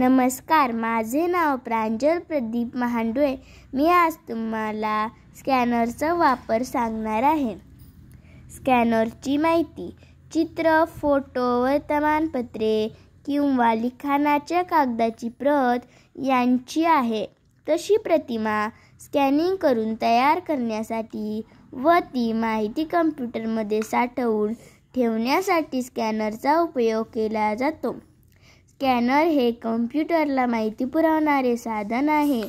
नमस्कार माझे नाव प्रांजल प्रदीप महांडुळे मी आज तुम्हाला स्कॅनरचा वापर सांगणार आहे स्कॅनरची माहिती चित्र फोटो वर्तमानपत्रे किंवा लिखाणाच्या कागदाची प्रत यांची आहे तशी प्रतिमा स्कॅनिंग करून तयार करण्यासाठी व ती माहिती कम्प्युटरमध्ये साठवून ठेवण्यासाठी स्कॅनरचा उपयोग केला जातो स्कॅनर हे कम्प्युटरला माहिती पुरवणारे साधन आहे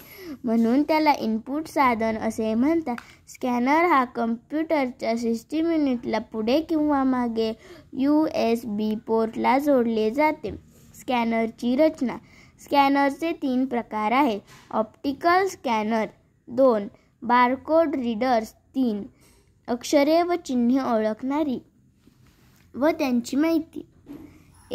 म्हणून त्याला इनपुट साधन असे म्हणतात स्कॅनर हा कम्प्युटरच्या सिस्टीम युनिटला पुढे किंवा मागे यू एस बी पोर्टला जोडले जाते स्कॅनरची रचना स्कॅनरचे तीन प्रकार आहेत ऑप्टिकल स्कॅनर दोन बारकोड रीडर्स तीन अक्षरे व चिन्हे ओळखणारी व त्यांची माहिती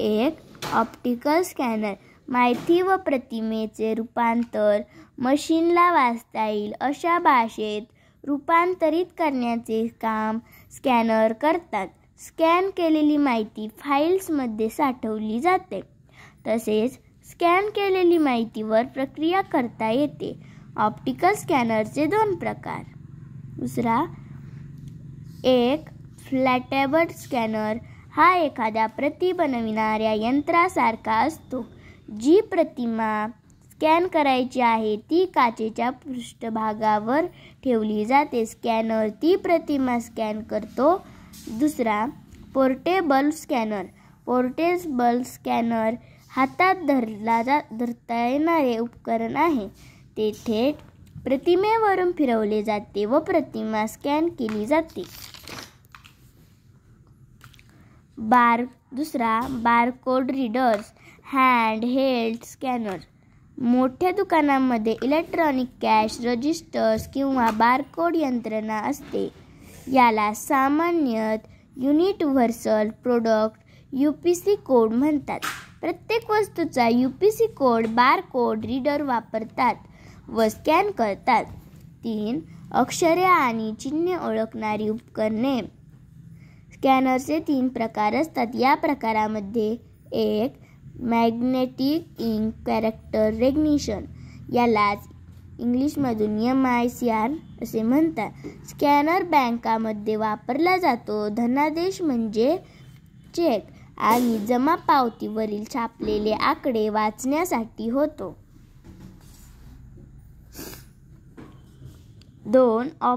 एक ऑप्टिकल स्कॅनर माहिती व प्रतिमेचे रूपांतर मशीनला वाचता येईल अशा भाषेत रूपांतरित करण्याचे काम स्कॅनर करतात स्कॅन केलेली माहिती फाईल्समध्ये साठवली जाते तसेच स्कॅन केलेली माहितीवर प्रक्रिया करता येते ऑप्टिकल स्कॅनरचे दोन प्रकार दुसरा एक फ्लॅटेबल स्कॅनर हा एखाद्या प्रति बनविणाऱ्या यंत्रासारखा असतो जी प्रतिमा स्कॅन करायची आहे ती काचेच्या पृष्ठभागावर ठेवली जाते स्कॅनर ती प्रतिमा स्कॅन करतो दुसरा पोर्टेबल स्कॅनर पोर्टेबल स्कॅनर हातात धरला जा धरता येणारे उपकरण आहे ते थेट प्रतिमेवरून फिरवले जाते व प्रतिमा स्कॅन केली जाते बार दुसरा barcode readers hand held scanner मोठ्या दुकानांमध्ये इलेक्ट्रॉनिक कॅश रजिस्टर्स किंवा बारकोड यंत्रणा असते याला सामान्यत universal product U P C code म्हणतात प्रत्येक वस्तूचा U P C code barcode reader वापरतात व स्कॅन करतात तीन अक्षरे आणि चिन्हे ओळखणारी उपकरणे स्कॅनरचे तीन प्रकार असतात या प्रकारामध्ये एक मॅग्नेटिक इंक कॅरेक्टर रेग्निशन यालाच इंग्लिशमधून एम आय सी आर असे म्हणतात स्कॅनर बँकामध्ये वापरला जातो धनादेश म्हणजे चेक आणि जमा पावतीवरील छापलेले आकडे वाचण्यासाठी होतो दोन ऑप